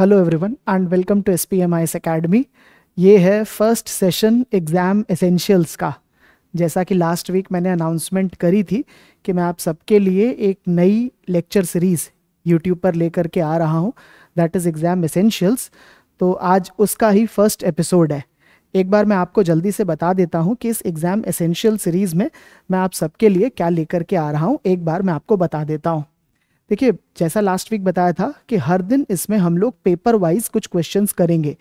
Hello everyone and welcome to S P M I S academy ये है first session exam essentials का जैसा कि लास्ट वीक मैंने अनाउंसमेंट करी थी कि मैं आप सबके लिए एक नई लेक्चर सीरीज़ यूट्यूब पर लेकर के आ रहा हूँ दैट इज़ एग्ज़ाम एसेंशियल्स तो आज उसका ही फर्स्ट एपिसोड है एक बार मैं आपको जल्दी से बता देता हूँ कि इस एग्ज़ाम एसेंशियल सीरीज़ में मैं आप सबके लिए क्या लेकर के आ रहा हूँ एक बार मैं आपको बता देता हूँ देखिए जैसा लास्ट वीक बताया था कि हर दिन इसमें हम लोग पेपर वाइज कुछ क्वेश्चन करेंगे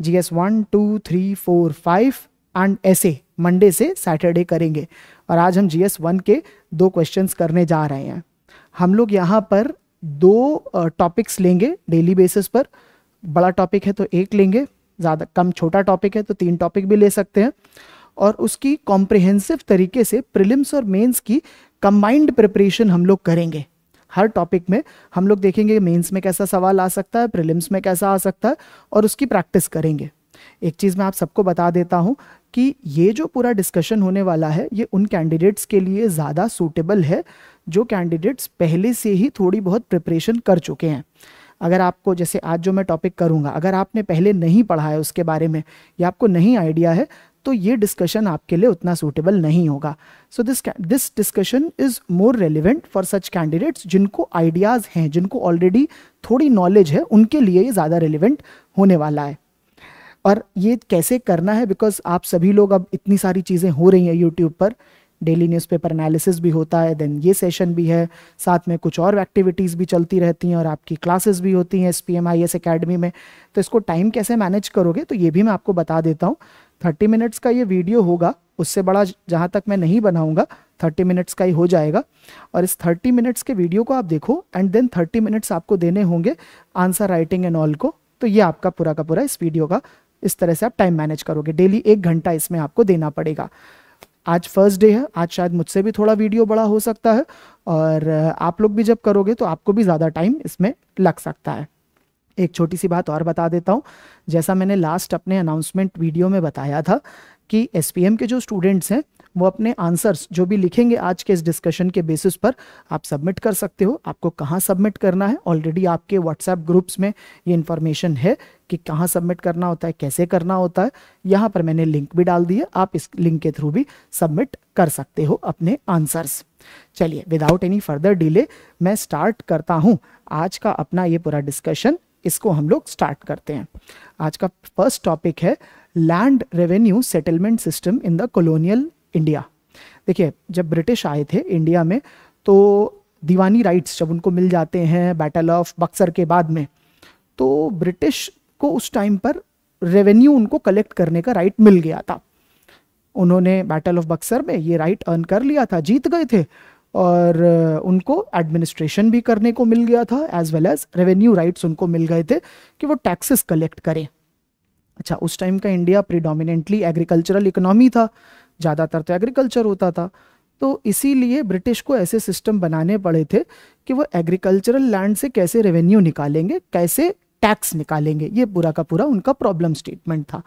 G S one two three four five and ऐसे मंडे से सैटरडे करेंगे और आज हम जी एस वन के दो क्वेश्चन करने जा रहे हैं हम लोग यहाँ पर दो टॉपिक्स लेंगे डेली बेसिस पर बड़ा टॉपिक है तो एक लेंगे ज़्यादा कम छोटा टॉपिक है तो तीन टॉपिक भी ले सकते हैं और उसकी कॉम्प्रिहेंसिव तरीके से प्रिलिम्स और मेंस की कंबाइंड प्रिपरेशन हम लोग करेंगे हर टॉपिक में हम लोग देखेंगे मेंस में कैसा सवाल आ सकता है प्रिलिम्स में कैसा आ सकता है और उसकी प्रैक्टिस करेंगे एक चीज़ मैं आप सबको बता देता हूँ कि ये जो पूरा डिस्कशन होने वाला है ये उन कैंडिडेट्स के लिए ज़्यादा सूटेबल है जो कैंडिडेट्स पहले से ही थोड़ी बहुत प्रिपरेशन कर चुके हैं अगर आपको जैसे आज जो मैं टॉपिक करूंगा अगर आपने पहले नहीं पढ़ा है उसके बारे में या आपको नहीं आइडिया है तो ये डिस्कशन आपके लिए उतना सूटेबल नहीं होगा so this this discussion is more relevant for such candidates जिनको आइडियाज़ हैं जिनको ऑलरेडी थोड़ी नॉलेज है उनके लिए ये ज़्यादा रेलिवेंट होने वाला है और ये कैसे करना है बिकॉज आप सभी लोग अब इतनी सारी चीज़ें हो रही हैं यूट्यूब पर डेली न्यूज़पेपर एनालिसिस भी होता है देन ये सेशन भी है साथ में कुछ और एक्टिविटीज़ भी चलती रहती हैं और आपकी क्लासेस भी होती हैं S P M I S academy में तो इसको टाइम कैसे मैनेज करोगे तो ये भी मैं आपको बता देता हूँ थर्टी मिनट्स का ये वीडियो होगा उससे बड़ा जहाँ तक मैं नहीं बनाऊंगा थर्टी मिनट्स का ही हो जाएगा और इस थर्टी मिनट्स के वीडियो को आप देखो एंड देन थर्टी मिनट्स आपको देने होंगे आंसर राइटिंग एंड ऑल को तो ये आपका पूरा का पूरा इस वीडियो का इस तरह से आप टाइम मैनेज करोगे डेली एक घंटा इसमें आपको देना पड़ेगा आज फर्स्ट डे है आज शायद मुझसे भी थोड़ा वीडियो बड़ा हो सकता है और आप लोग भी जब करोगे तो आपको भी ज़्यादा टाइम इसमें लग सकता है एक छोटी सी बात और बता देता हूँ जैसा मैंने लास्ट अपने अनाउंसमेंट वीडियो में बताया था कि एस के जो स्टूडेंट्स हैं वो अपने आंसर्स जो भी लिखेंगे आज के इस डिस्कशन के बेसिस पर आप सबमिट कर सकते हो आपको कहाँ सबमिट करना है ऑलरेडी आपके व्हाट्सएप ग्रुप्स में ये इन्फॉर्मेशन है कि कहाँ सबमिट करना होता है कैसे करना होता है यहाँ पर मैंने लिंक भी डाल दी है आप इस लिंक के थ्रू भी सबमिट कर सकते हो अपने आंसर्स चलिए विदाउट एनी फर्दर डिले मैं स्टार्ट करता हूँ आज का अपना ये पूरा डिस्कशन इसको हम लोग स्टार्ट करते हैं आज का फर्स्ट टॉपिक है land revenue settlement system in the colonial India देखिए जब ब्रिटिश आए थे इंडिया में तो दीवानी राइट्स जब उनको मिल जाते हैं बैटल ऑफ बक्सर के बाद में तो ब्रिटिश को उस टाइम पर रेवेन्यू उनको कलेक्ट करने का राइट मिल गया था उन्होंने बैटल ऑफ बक्सर में ये राइट अर्न कर लिया था जीत गए थे और उनको एडमिनिस्ट्रेशन भी करने को मिल गया था as well as revenue rights उनको मिल गए थे कि वो टैक्सेस कलेक्ट करें अच्छा उस टाइम का इंडिया प्रिडोमिनेंटली एग्रीकल्चरल इकोनॉमी था ज़्यादातर तो एग्रीकल्चर होता था तो इसीलिए ब्रिटिश को ऐसे सिस्टम बनाने पड़े थे कि वो एग्रीकल्चरल लैंड से कैसे रेवेन्यू निकालेंगे कैसे टैक्स निकालेंगे ये पूरा का पूरा उनका प्रॉब्लम स्टेटमेंट था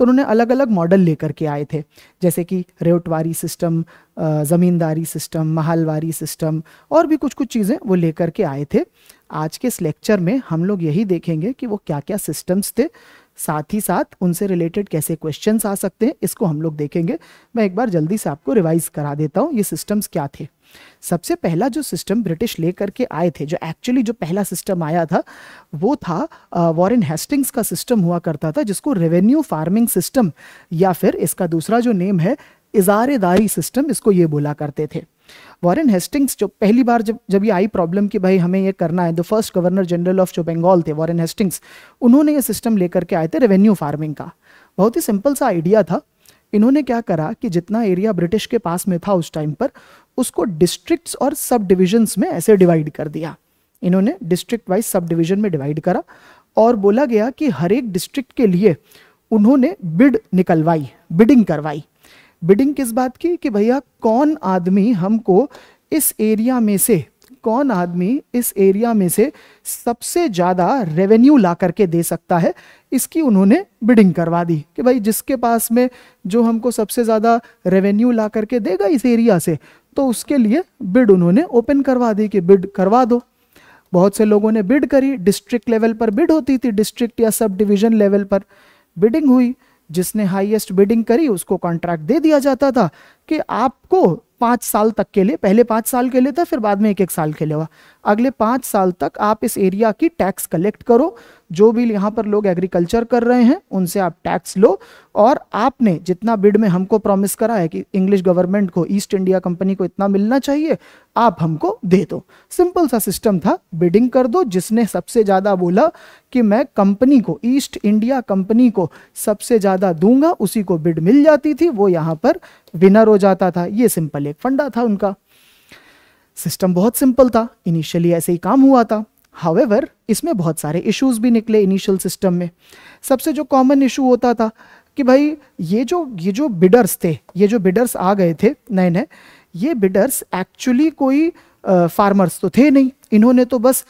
तो उन्होंने अलग अलग मॉडल लेकर के आए थे जैसे कि Ryotwari system zamindari system Mahalwari system और भी कुछ कुछ चीज़ें वो लेकर के आए थे आज के इस लेक्चर में हम लोग यही देखेंगे कि वो क्या क्या सिस्टम्स थे साथ ही साथ उनसे रिलेटेड कैसे क्वेश्चन आ सकते हैं इसको हम लोग देखेंगे मैं एक बार जल्दी से आपको रिवाइज करा देता हूँ ये सिस्टम्स क्या थे सबसे पहला जो सिस्टम ब्रिटिश लेकर के आए थे जो एक्चुअली जो पहला सिस्टम आया था वो था वॉरेन हेस्टिंग्स का सिस्टम हुआ करता था जिसको रेवेन्यू फार्मिंग सिस्टम या फिर इसका दूसरा जो नेम है इजारेदारी सिस्टम इसको ये बोला करते थे वॉरेन हेस्टिंग्स जो पहली बार जब जब ये आई प्रॉब्लम कि भाई हमें ये करना है the first governor general of जो बंगाल थे वॉरेन हेस्टिंग्स उन्होंने ये सिस्टम लेकर के आए थे रेवेन्यू फार्मिंग का बहुत ही सिंपल सा आइडिया था इन्होंने क्या करा कि जितना एरिया ब्रिटिश के पास में था उस टाइम पर उसको डिस्ट्रिक्ट्स और सब डिविजन्स में ऐसे डिवाइड कर दिया इन्होंने डिस्ट्रिक्ट वाइज सब डिविजन में डिवाइड करा और बोला गया कि हर एक डिस्ट्रिक्ट के लिए उन्होंने बिड निकलवाई बिडिंग करवाई बिडिंग किस बात की कि भैया कौन आदमी हमको इस एरिया में से कौन आदमी इस एरिया में से सबसे ज़्यादा रेवेन्यू ला करके दे सकता है इसकी उन्होंने बिडिंग करवा दी कि भाई जिसके पास में जो हमको सबसे ज़्यादा रेवेन्यू ला करके देगा इस एरिया से तो उसके लिए बिड उन्होंने ओपन करवा दी कि बिड करवा दो बहुत से लोगों ने बिड करी डिस्ट्रिक्ट लेवल पर बिड होती थी डिस्ट्रिक्ट या सब डिविजन लेवल पर बिडिंग हुई जिसने हाईएस्ट बिडिंग करी उसको कॉन्ट्रैक्ट दे दिया जाता था कि आपको पाँच साल तक के लिए पहले पाँच साल के लिए था फिर बाद में एक एक साल के लिए हुआ अगले पाँच साल तक आप इस एरिया की टैक्स कलेक्ट करो जो भी यहाँ पर लोग एग्रीकल्चर कर रहे हैं उनसे आप टैक्स लो और आपने जितना बिड में हमको प्रॉमिस करा है कि इंग्लिश गवर्नमेंट को ईस्ट इंडिया कंपनी को इतना मिलना चाहिए आप हमको दे दो सिंपल सा सिस्टम था बिडिंग कर दो जिसने सबसे ज़्यादा बोला कि मैं कंपनी को ईस्ट इंडिया कंपनी को सबसे ज़्यादा दूंगा उसी को बिड मिल जाती थी वो यहाँ पर विनर हो जाता था ये सिंपल एक फंडा था उनका सिस्टम बहुत सिंपल था इनिशियली ऐसे ही काम हुआ था हावेवर इसमें बहुत सारे इश्यूज भी निकले इनिशियल सिस्टम में सबसे जो कॉमन इशू होता था कि भाई ये जो ये जो बिडर्स थे ये जो बिडर्स आ गए थे नए नए ये बिडर्स एक्चुअली कोई फार्मर्स तो थे नहीं इन्होंने तो बस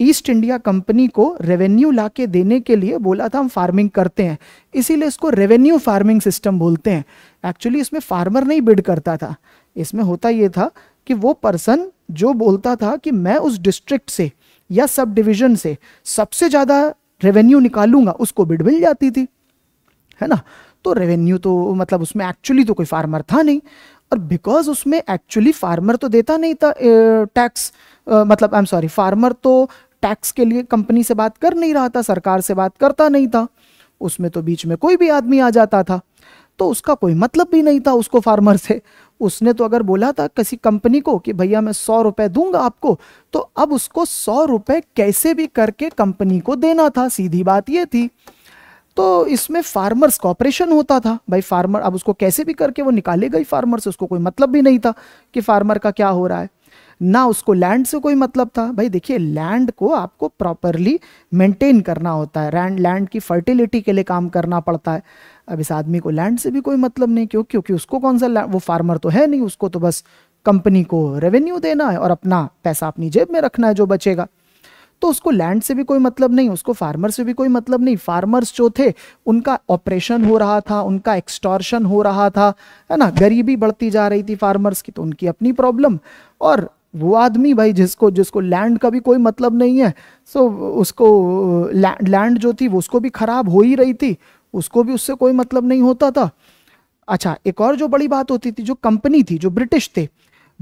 ईस्ट इंडिया कंपनी को रेवेन्यू ला के देने के लिए बोला था हम फार्मिंग करते हैं इसीलिए इसको रेवेन्यू फार्मिंग सिस्टम बोलते हैं एक्चुअली इसमें फार्मर नहीं बिड करता था इसमें होता ये था कि वो पर्सन जो बोलता था कि मैं उस डिस्ट्रिक्ट से या सब डिविजन से सबसे ज़्यादा रेवेन्यू निकालूंगा उसको बिड मिल जाती थी है ना तो रेवेन्यू तो मतलब उसमें एक्चुअली तो कोई फार्मर था नहीं और बिकॉज उसमें एक्चुअली फार्मर तो देता नहीं था टैक्स मतलब आई एम सॉरी फार्मर तो टैक्स के लिए कंपनी से बात कर नहीं रहा था सरकार से बात करता नहीं था उसमें तो बीच में कोई भी आदमी आ जाता था तो उसका कोई मतलब भी नहीं था उसको फार्मर से उसने तो अगर बोला था किसी कंपनी को कि भैया मैं सौ रुपए दूंगा आपको तो अब उसको सौ रुपये कैसे भी करके कंपनी को देना था सीधी बात ये थी तो इसमें फार्मर्स कॉपरेशन होता था भाई फार्मर अब उसको कैसे भी करके वो निकाले गई फार्मर से उसको कोई मतलब भी नहीं था कि फार्मर का क्या हो रहा है ना उसको लैंड से कोई मतलब था भाई देखिए लैंड को आपको प्रॉपरली मेंटेन करना होता है लैंड की फर्टिलिटी के लिए काम करना पड़ता है अब इस आदमी को लैंड से भी कोई मतलब नहीं क्यों क्योंकि उसको कौन सा वो फार्मर तो है नहीं उसको तो बस कंपनी को रेवेन्यू देना है और अपना पैसा अपनी जेब में रखना है जो बचेगा तो उसको लैंड से भी कोई मतलब नहीं उसको फार्मर से भी कोई मतलब नहीं फार्मर्स जो थे उनका ऑपरेशन हो रहा था उनका एक्सटॉर्शन हो रहा था है ना गरीबी बढ़ती जा रही थी फार्मर्स की तो उनकी अपनी प्रॉब्लम और वो आदमी भाई जिसको जिसको लैंड का भी कोई मतलब नहीं है सो उसको लैंड जो थी वो उसको भी खराब हो ही रही थी उसको भी उससे कोई मतलब नहीं होता था अच्छा एक और जो बड़ी बात होती थी जो कंपनी थी जो ब्रिटिश थे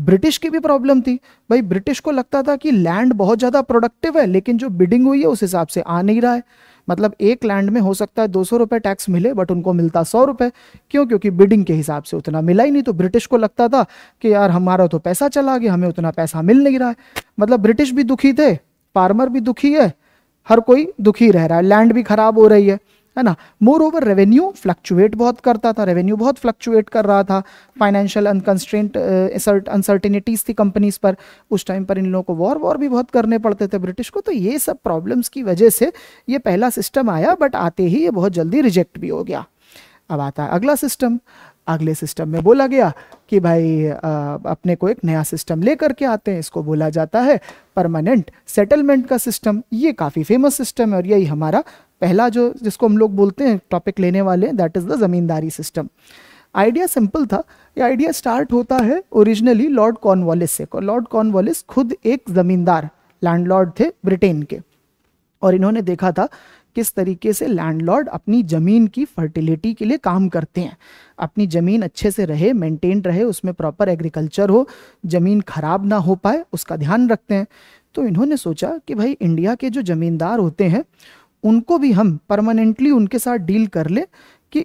ब्रिटिश की भी प्रॉब्लम थी भाई ब्रिटिश को लगता था कि लैंड बहुत ज़्यादा प्रोडक्टिव है लेकिन जो बिडिंग हुई है उस हिसाब से आ नहीं रहा है मतलब एक लैंड में हो सकता है दो सौ रुपए टैक्स मिले बट उनको मिलता सौ रुपए क्यों क्योंकि बिडिंग के हिसाब से उतना मिला ही नहीं तो ब्रिटिश को लगता था कि यार हमारा तो पैसा चला गया हमें उतना पैसा मिल नहीं रहा है मतलब ब्रिटिश भी दुखी थे फार्मर भी दुखी है हर कोई दुखी रह रहा है लैंड भी खराब हो रही है है ना मोर ओवर रेवेन्यू फ्लक्चुएट बहुत करता था रेवेन्यू बहुत फ्लक्चुएट कर रहा था फाइनेंशियल अनकंस्ट्रेंट अनसर्टिनिटीज थी कंपनीज पर उस टाइम पर इन लोगों को वॉर वॉर भी बहुत करने पड़ते थे ब्रिटिश को तो ये सब प्रॉब्लम्स की वजह से ये पहला सिस्टम आया बट आते ही ये बहुत जल्दी रिजेक्ट भी हो गया अब आता है अगला सिस्टम अगले सिस्टम में बोला गया कि भाई आ, अपने को एक नया सिस्टम ले करके आते हैं इसको बोला जाता है परमानेंट सेटलमेंट का सिस्टम ये काफ़ी फेमस सिस्टम है और यही हमारा पहला जो जिसको हम लोग बोलते हैं टॉपिक लेने वाले हैं that is the zamindari system idea simple था ये आइडिया स्टार्ट होता है ओरिजिनली लॉर्ड कॉर्नवालिस से लॉर्ड कॉर्नवालिस खुद एक ज़मींदार लैंडलॉर्ड थे ब्रिटेन के और इन्होंने देखा था किस तरीके से लैंडलॉर्ड अपनी ज़मीन की फर्टिलिटी के लिए काम करते हैं अपनी ज़मीन अच्छे से रहे मेंटेन रहे उसमें प्रॉपर एग्रीकल्चर हो ज़मीन ख़राब ना हो पाए उसका ध्यान रखते हैं तो इन्होंने सोचा कि भाई इंडिया के जो ज़मींदार होते हैं उनको भी हम परमानेंटली उनके साथ डील कर ले कि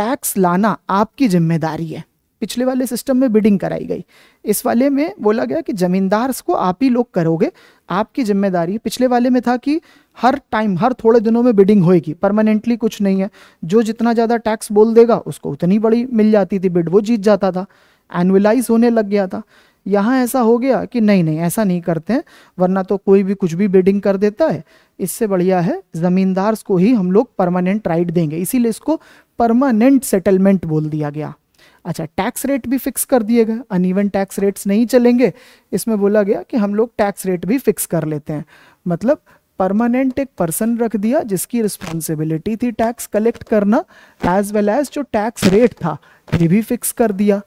टैक्स लाना आपकी जिम्मेदारी है पिछले वाले सिस्टम में बिडिंग कराई गई इस वाले में बोला गया कि जमींदार को आप ही लोग करोगे आपकी जिम्मेदारी पिछले वाले में था कि हर टाइम हर थोड़े दिनों में बिडिंग होएगी परमानेंटली कुछ नहीं है जो जितना ज़्यादा टैक्स बोल देगा उसको उतनी बड़ी मिल जाती थी बिड वो जीत जाता था एनुअलाइज होने लग गया था यहाँ ऐसा हो गया कि नहीं नहीं ऐसा नहीं करते हैं वरना तो कोई भी कुछ भी बिडिंग कर देता है इससे बढ़िया है ज़मींदार को ही हम लोग परमानेंट राइट देंगे इसीलिए इसको परमानेंट सेटलमेंट बोल दिया गया अच्छा टैक्स रेट भी फिक्स कर दिए गए अनइवन टैक्स रेट्स नहीं चलेंगे इसमें बोला गया कि हम लोग टैक्स रेट भी फिक्स कर लेते हैं मतलब परमानेंट एक पर्सन रख दिया जिसकी रिस्पॉन्सिबिलिटी थी टैक्स कलेक्ट करना एज वेल एज जो टैक्स रेट था ये भी फिक्स कर दिया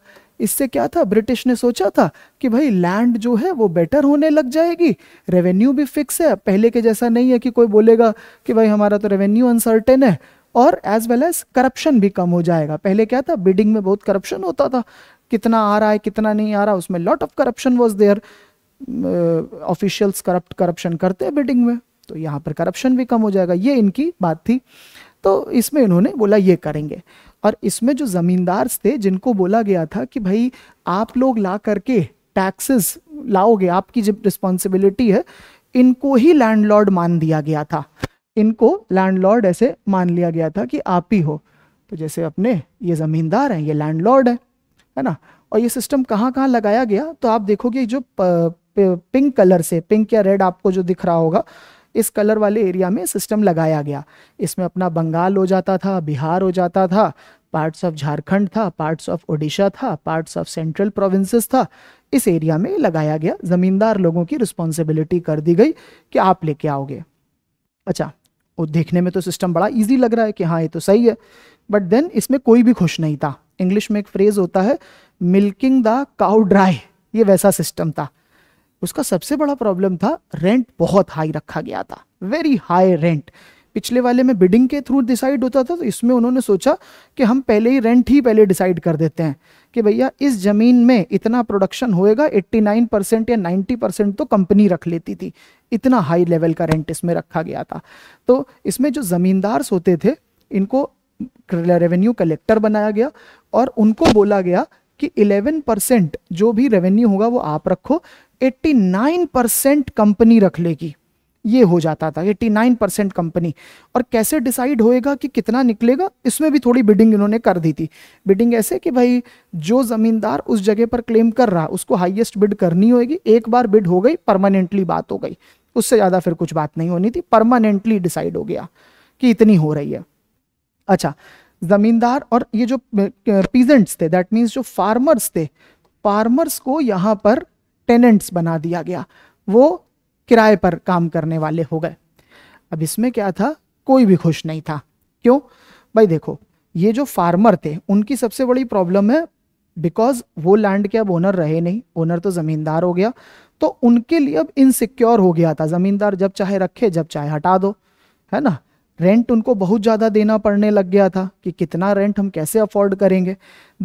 इससे क्या था ब्रिटिश ने सोचा था कि भाई लैंड जो है वो बेटर होने लग जाएगी रेवेन्यू भी फिक्स है पहले के जैसा नहीं है कि कोई बोलेगा कि भाई हमारा तो रेवेन्यू अनसर्टेन है और एज वेल एज करप्शन भी कम हो जाएगा पहले क्या था बिडिंग में बहुत करप्शन होता था कितना आ रहा है कितना नहीं आ रहा उसमें lot of corruption was there officials corrupt corruption करते हैं बिडिंग में तो यहाँ पर करप्शन भी कम हो जाएगा ये इनकी बात थी तो इसमें इन्होंने बोला ये करेंगे और इसमें जो ज़मींदार थे जिनको बोला गया था कि भाई आप लोग ला करके टैक्सेस लाओगे आपकी जब रिस्पॉन्सिबिलिटी है इनको ही लैंडलॉर्ड मान दिया गया था इनको लैंडलॉर्ड ऐसे मान लिया गया था कि आप ही हो तो जैसे अपने ये ज़मींदार हैं ये लैंडलॉर्ड है है ना और ये सिस्टम कहाँ कहाँ लगाया गया तो आप देखोगे जो पिंक कलर से पिंक या रेड आपको जो दिख रहा होगा इस कलर वाले एरिया में सिस्टम लगाया गया इसमें अपना बंगाल हो जाता था बिहार हो जाता था पार्ट्स ऑफ झारखंड था पार्ट्स ऑफ ओडिशा था पार्ट्स ऑफ सेंट्रल प्रोविंसेस था इस एरिया में लगाया गया ज़मींदार लोगों की रिस्पॉन्सिबिलिटी कर दी गई कि आप लेके आओगे अच्छा और देखने में तो सिस्टम बड़ा ईजी लग रहा है कि हाँ ये तो सही है बट देन इसमें कोई भी खुश नहीं था इंग्लिश में एक फ्रेज होता है मिल्किंग द काउ ड्राई ये वैसा सिस्टम था उसका सबसे बड़ा प्रॉब्लम था रेंट बहुत हाई रखा गया था वेरी हाई रेंट पिछले वाले में बिडिंग के थ्रू डिसाइड होता था तो इसमें उन्होंने सोचा कि हम पहले ही रेंट ही पहले डिसाइड कर देते हैं कि भैया इस ज़मीन में इतना प्रोडक्शन होएगा 89 परसेंट या 90 परसेंट तो कंपनी रख लेती थी इतना हाई लेवल का रेंट इसमें रखा गया था तो इसमें जो ज़मींदार्स होते थे इनको रेवेन्यू कलेक्टर बनाया गया और उनको बोला गया कि 11 परसेंट जो भी रेवेन्यू होगा वो आप रखो 89 परसेंट कंपनी रख लेगी ये हो जाता था एट्टी नाइन परसेंट कंपनी और कैसे डिसाइड होएगा कि कितना निकलेगा इसमें भी थोड़ी बिडिंग इन्होंने कर दी थी बिडिंग ऐसे कि भाई जो ज़मींदार उस जगह पर क्लेम कर रहा उसको हाईएस्ट बिड करनी होगी एक बार बिड हो गई परमानेंटली बात हो गई उससे ज़्यादा फिर कुछ बात नहीं होनी थी परमानेंटली डिसाइड हो गया कि इतनी हो रही है अच्छा ज़मींदार और ये जो पीजेंट्स थे दैट मीन्स जो फार्मर्स थे फार्मर्स को यहाँ पर टेनेंट्स बना दिया गया वो किराए पर काम करने वाले हो गए अब इसमें क्या था कोई भी खुश नहीं था क्यों भाई देखो ये जो फार्मर थे उनकी सबसे बड़ी प्रॉब्लम है बिकॉज वो लैंड के अब ओनर रहे नहीं ओनर तो ज़मींदार हो गया तो उनके लिए अब इनसिक्योर हो गया था ज़मींदार जब चाहे रखे जब चाहे हटा दो है ना रेंट उनको बहुत ज़्यादा देना पड़ने लग गया था कि कितना रेंट हम कैसे अफोर्ड करेंगे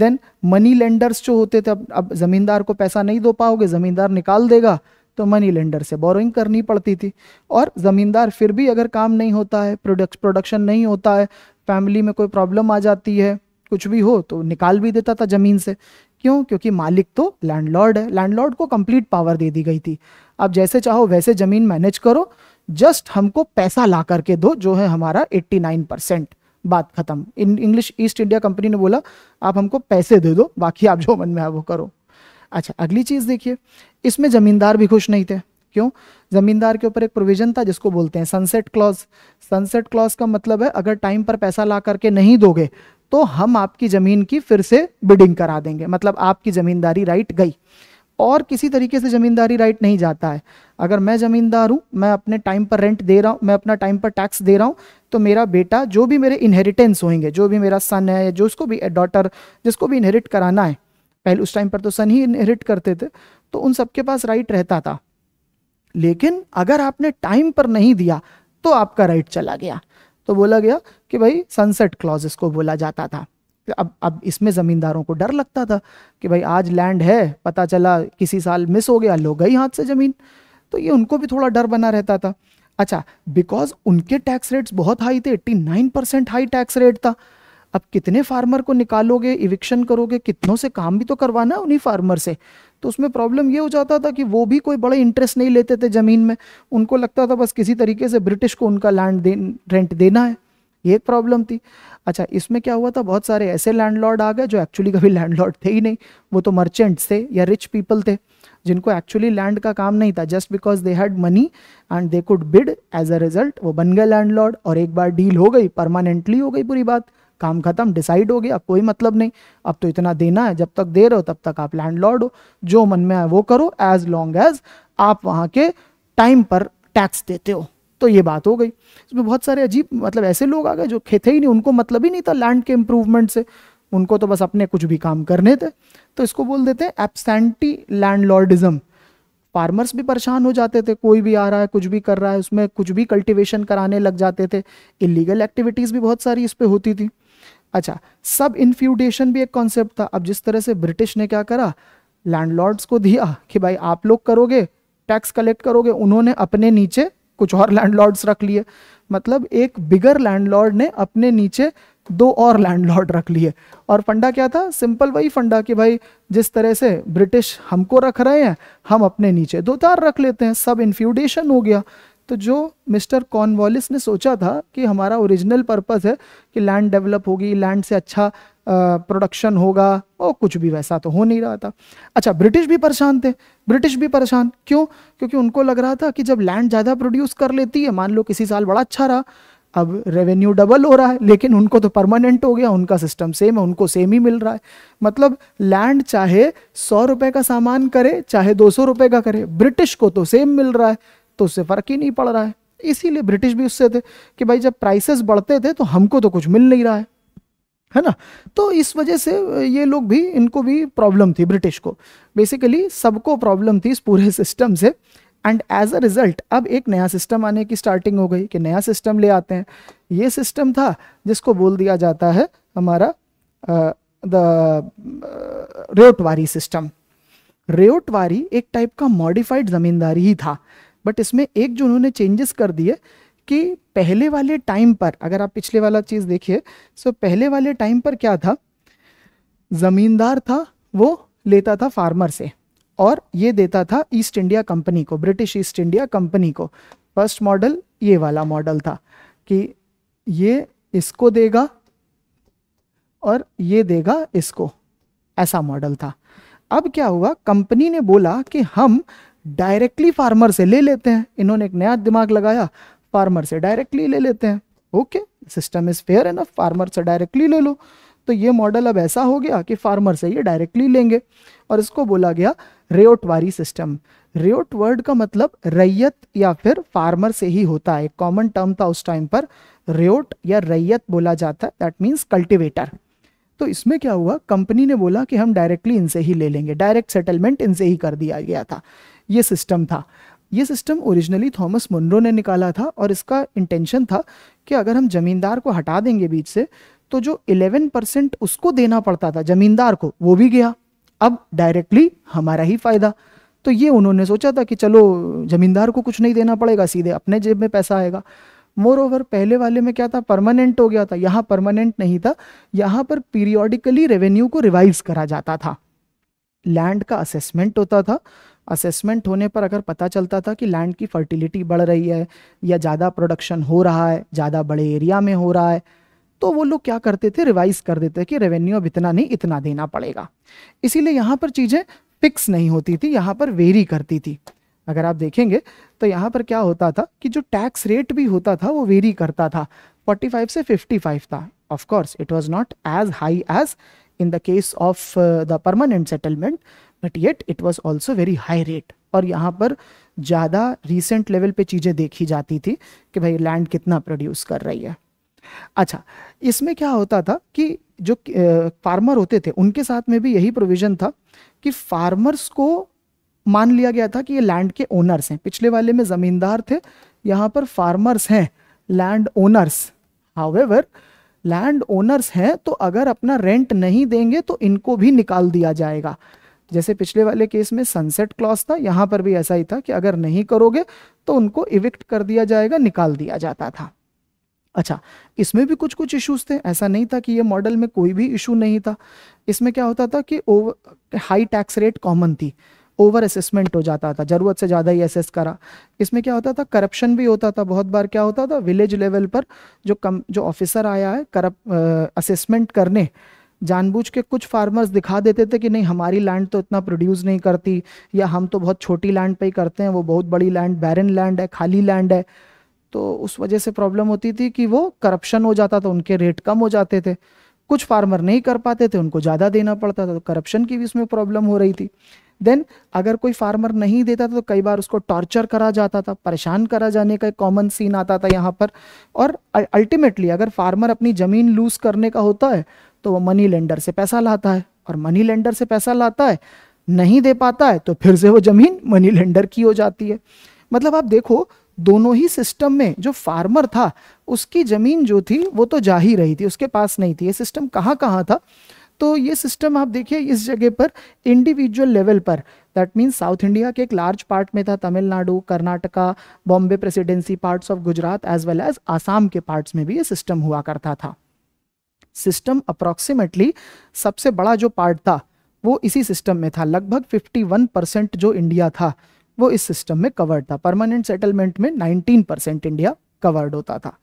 देन मनी लेंडर्स जो होते थे अब अब ज़मींदार को पैसा नहीं दो पाओगे ज़मींदार निकाल देगा तो मनी लेंडर से बोरोइंग करनी पड़ती थी और ज़मींदार फिर भी अगर काम नहीं होता है प्रोडक्ट प्रोडक्शन नहीं होता है फैमिली में कोई प्रॉब्लम आ जाती है कुछ भी हो तो निकाल भी देता था ज़मीन से क्यों क्योंकि मालिक तो लैंडलॉर्ड है लैंडलॉर्ड को कंप्लीट पावर दे दी गई थी आप जैसे चाहो वैसे ज़मीन मैनेज करो जस्ट हमको पैसा ला करके दो जो है हमारा 89 परसेंट बात खत्म इंग्लिश ईस्ट इंडिया कंपनी ने बोला आप हमको पैसे दे दो बाकी आप जो मन में है वो करो अच्छा अगली चीज़ देखिए इसमें ज़मींदार भी खुश नहीं थे क्यों ज़मींदार के ऊपर एक प्रोविज़न था जिसको बोलते हैं सनसेट क्लॉज सनसेट क्लॉज का मतलब है अगर टाइम पर पैसा ला करके नहीं दोगे तो हम आपकी ज़मीन की फिर से बिडिंग करा देंगे मतलब आपकी ज़मींदारी राइट गई और किसी तरीके से ज़मींदारी राइट नहीं जाता है अगर मैं ज़मींदार हूं मैं अपने टाइम पर रेंट दे रहा हूँ मैं अपना टाइम पर टैक्स दे रहा हूँ तो मेरा बेटा जो भी मेरे इनहेरिटेंस होंगे जो भी मेरा सन है जो उसको भी डॉटर जिसको भी इनहेरिट कराना है पहले उस टाइम पर तो सन ही इनहेरिट करते थे तो उन सबके पास राइट रहता था लेकिन अगर आपने टाइम पर नहीं दिया तो आपका राइट चला गया तो बोला गया कि भाई सनसेट क्लॉज इसको बोला जाता था अब अब इसमें ज़मींदारों को डर लगता था कि भाई आज लैंड है पता चला किसी साल मिस हो गया लो गई हाथ से ज़मीन तो ये उनको भी थोड़ा डर बना रहता था अच्छा बिकॉज उनके टैक्स रेट्स बहुत हाई थे 89 परसेंट हाई टैक्स रेट था अब कितने फार्मर को निकालोगे इविक्शन करोगे कितनों से काम भी तो करवाना है उन्हीं फार्मर से तो उसमें प्रॉब्लम ये हो जाता था कि वो भी कोई बड़ा इंटरेस्ट नहीं लेते थे ज़मीन में उनको लगता था बस किसी तरीके से ब्रिटिश को उनका लैंड दे रेंट देना है ये एक प्रॉब्लम थी अच्छा इसमें क्या हुआ था बहुत सारे ऐसे लैंडलॉर्ड आ गए जो एक्चुअली कभी लैंडलॉर्ड थे ही नहीं वो तो मर्चेंट्स थे या रिच पीपल थे जिनको एक्चुअली लैंड का काम नहीं था just because they had money and they could bid as a result वो बन गए लैंडलॉर्ड और एक बार डील हो गई परमानेंटली हो गई पूरी बात काम खत्म डिसाइड हो गया कोई मतलब नहीं अब तो इतना देना है जब तक दे रहे हो तब तक आप लैंडलॉर्ड हो जो मन में आए वो करो एज लॉन्ग एज आप वहाँ के टाइम पर टैक्स देते हो तो ये बात हो गई इसमें बहुत सारे अजीब मतलब ऐसे लोग आ गए जो खेते ही नहीं उनको मतलब ही नहीं था लैंड के इम्प्रूवमेंट से उनको तो बस अपने कुछ भी काम करने थे तो इसको बोल देते हैं लैंड लैंडलॉर्डिज्म फार्मर्स भी परेशान हो जाते थे कोई भी आ रहा है कुछ भी कर रहा है उसमें कुछ भी कल्टीवेशन कराने लग जाते थे इलीगल एक्टिविटीज़ भी बहुत सारी इस पर होती थी अच्छा सब इन्फ्यूडेशन भी एक कॉन्सेप्ट था अब जिस तरह से ब्रिटिश ने क्या करा लैंडलॉर्ड्स को दिया कि भाई आप लोग करोगे टैक्स कलेक्ट करोगे उन्होंने अपने नीचे कुछ और लैंडलॉर्ड्स रख लिए मतलब एक बिगर लैंडलॉर्ड ने अपने नीचे दो और लैंडलॉर्ड रख लिए और फंडा क्या था सिंपल वही फंडा कि भाई जिस तरह से ब्रिटिश हमको रख रहे हैं हम अपने नीचे दो तार रख लेते हैं सब इन्फ्यूडेशन हो गया तो जो मिस्टर कॉर्नवालिस ने सोचा था कि हमारा ओरिजिनल पर्पस है कि लैंड डेवलप होगी लैंड से अच्छा प्रोडक्शन होगा और कुछ भी वैसा तो हो नहीं रहा था अच्छा ब्रिटिश भी परेशान थे ब्रिटिश भी परेशान क्यों क्योंकि उनको लग रहा था कि जब लैंड ज़्यादा प्रोड्यूस कर लेती है मान लो किसी साल बड़ा अच्छा रहा अब रेवेन्यू डबल हो रहा है लेकिन उनको तो परमानेंट हो गया उनका सिस्टम सेम है उनको सेम ही मिल रहा है मतलब लैंड चाहे सौ रुपये का सामान करे चाहे दो सौ रुपए का करे ब्रिटिश को तो सेम मिल रहा है तो उससे फ़र्क ही नहीं पड़ रहा है इसीलिए ब्रिटिश भी उससे थे कि भाई जब प्राइसेस बढ़ते थे तो हमको तो कुछ मिल नहीं रहा है है ना तो इस वजह से ये लोग भी इनको भी प्रॉब्लम थी ब्रिटिश को बेसिकली सबको प्रॉब्लम थी इस पूरे सिस्टम से एंड एज अ रिजल्ट अब एक नया सिस्टम आने की स्टार्टिंग हो गई कि नया सिस्टम ले आते हैं ये सिस्टम था जिसको बोल दिया जाता है हमारा द रेटवारी सिस्टम रेटवारी एक टाइप का मॉडिफाइड ज़मींदारी ही था बट इसमें एक जो उन्होंने चेंजेस कर दिए कि पहले वाले टाइम पर अगर आप पिछले वाला चीज़ देखिए सो पहले वाले टाइम पर क्या था ज़मींदार था वो लेता था फार्मर से और ये देता था ईस्ट इंडिया कंपनी को ब्रिटिश ईस्ट इंडिया कंपनी को फर्स्ट मॉडल ये वाला मॉडल था कि ये इसको देगा और ये देगा इसको ऐसा मॉडल था अब क्या हुआ कंपनी ने बोला कि हम डायरेक्टली फार्मर से ले लेते हैं इन्होंने एक नया दिमाग लगाया फार्मर से डायरेक्टली ले लेते हैं okay system is fair enough farmer से डायरेक्टली ले लो तो ये मॉडल अब ऐसा हो गया कि फार्मर से ये डायरेक्टली लेंगे और इसको बोला गया रेओटवारी सिस्टम रेओट वर्ड का मतलब रैयत या फिर फार्मर से ही होता है कॉमन टर्म था उस टाइम पर रेओट या रैयत बोला जाता है दैट मीन्स कल्टिवेटर तो इसमें क्या हुआ कंपनी ने बोला कि हम डायरेक्टली इनसे ही ले लेंगे डायरेक्ट सेटलमेंट इनसे ही कर दिया गया था ये सिस्टम था ये सिस्टम ओरिजिनली थॉमस मुनरो ने निकाला था और इसका इंटेंशन था कि अगर हम ज़मींदार को हटा देंगे बीच से तो जो 11 परसेंट उसको देना पड़ता था ज़मींदार को वो भी गया अब डायरेक्टली हमारा ही फ़ायदा तो ये उन्होंने सोचा था कि चलो ज़मींदार को कुछ नहीं देना पड़ेगा सीधे अपने जेब में पैसा आएगा मोर ओवर पहले वाले में क्या था परमानेंट हो गया था यहाँ परमानेंट नहीं था यहाँ पर पीरियोडिकली रेवेन्यू को रिवाइज करा जाता था लैंड का असेसमेंट होता था असेसमेंट होने पर अगर पता चलता था कि लैंड की फर्टिलिटी बढ़ रही है या ज़्यादा प्रोडक्शन हो रहा है ज़्यादा बड़े एरिया में हो रहा है तो वो लोग क्या करते थे रिवाइज कर देते कि रेवेन्यू अब इतना नहीं इतना देना पड़ेगा इसीलिए यहाँ पर चीज़ें फिक्स नहीं होती थी यहाँ पर वेरी करती थी अगर आप देखेंगे तो यहाँ पर क्या होता था कि जो टैक्स रेट भी होता था वो वेरी करता था 45 से 55 था of course it was not as high as in the case of the permanent settlement but yet it was also very high rate और यहाँ पर ज़्यादा रिसेंट लेवल पे चीज़ें देखी जाती थी कि भाई लैंड कितना प्रोड्यूस कर रही है अच्छा इसमें क्या होता था कि जो फार्मर होते थे उनके साथ में भी यही प्रोविज़न था कि फार्मर्स को मान लिया गया था कि ये लैंड के ओनर्स हैं पिछले वाले में ज़मींदार थे यहाँ पर फार्मर्स हैं land owners however land owners हैं तो अगर अपना रेंट नहीं देंगे तो इनको भी निकाल दिया जाएगा जैसे पिछले वाले केस में सनसेट क्लॉज था यहां पर भी ऐसा ही था कि अगर नहीं करोगे तो उनको इविक्ट कर दिया जाएगा निकाल दिया जाता था अच्छा इसमें भी कुछ कुछ इश्यूज थे ऐसा नहीं था कि ये मॉडल में कोई भी इशू नहीं था इसमें क्या होता था कि over high tax rate common थी ओवर असेसमेंट हो जाता था ज़रूरत से ज़्यादा ही असेस करा इसमें क्या होता था करप्शन भी होता था बहुत बार क्या होता था विलेज लेवल पर जो कम जो ऑफिसर आया है करप असेसमेंट करने जानबूझ के कुछ फार्मर्स दिखा देते थे कि नहीं हमारी लैंड तो इतना प्रोड्यूस नहीं करती या हम तो बहुत छोटी लैंड पे ही करते हैं वो बहुत बड़ी लैंड बैरन लैंड है खाली लैंड है तो उस वजह से प्रॉब्लम होती थी कि वो करप्शन हो जाता था उनके रेट कम हो जाते थे कुछ फार्मर नहीं कर पाते थे उनको ज़्यादा देना पड़ता था तो करप्शन की भी उसमें प्रॉब्लम हो रही थी देन अगर कोई फार्मर नहीं देता था तो कई बार उसको टॉर्चर करा जाता था परेशान करा जाने का एक कॉमन सीन आता था यहाँ पर और अल्टीमेटली अगर फार्मर अपनी ज़मीन लूज़ करने का होता है तो वो मनी लेंडर से पैसा लाता है और मनी लेंडर से पैसा लाता है नहीं दे पाता है तो फिर से वो ज़मीन मनी लेंडर की हो जाती है मतलब आप देखो दोनों ही सिस्टम में जो फार्मर था उसकी ज़मीन जो थी वो तो जा ही रही थी उसके पास नहीं थी ये सिस्टम कहाँ कहाँ था तो ये सिस्टम आप देखिए इस जगह पर इंडिविजुअल लेवल पर दैट मीन्स साउथ इंडिया के एक लार्ज पार्ट में था Tamil Nadu Karnataka Bombay presidency parts of Gujarat as well as Assam के पार्ट्स में भी ये सिस्टम हुआ करता था सिस्टम अप्रॉक्सीमेटली सबसे बड़ा जो पार्ट था वो इसी सिस्टम में था लगभग 51 परसेंट जो इंडिया था वो इस सिस्टम में कवर्ड था परमानेंट सेटलमेंट में 19 परसेंट इंडिया कवर्ड होता था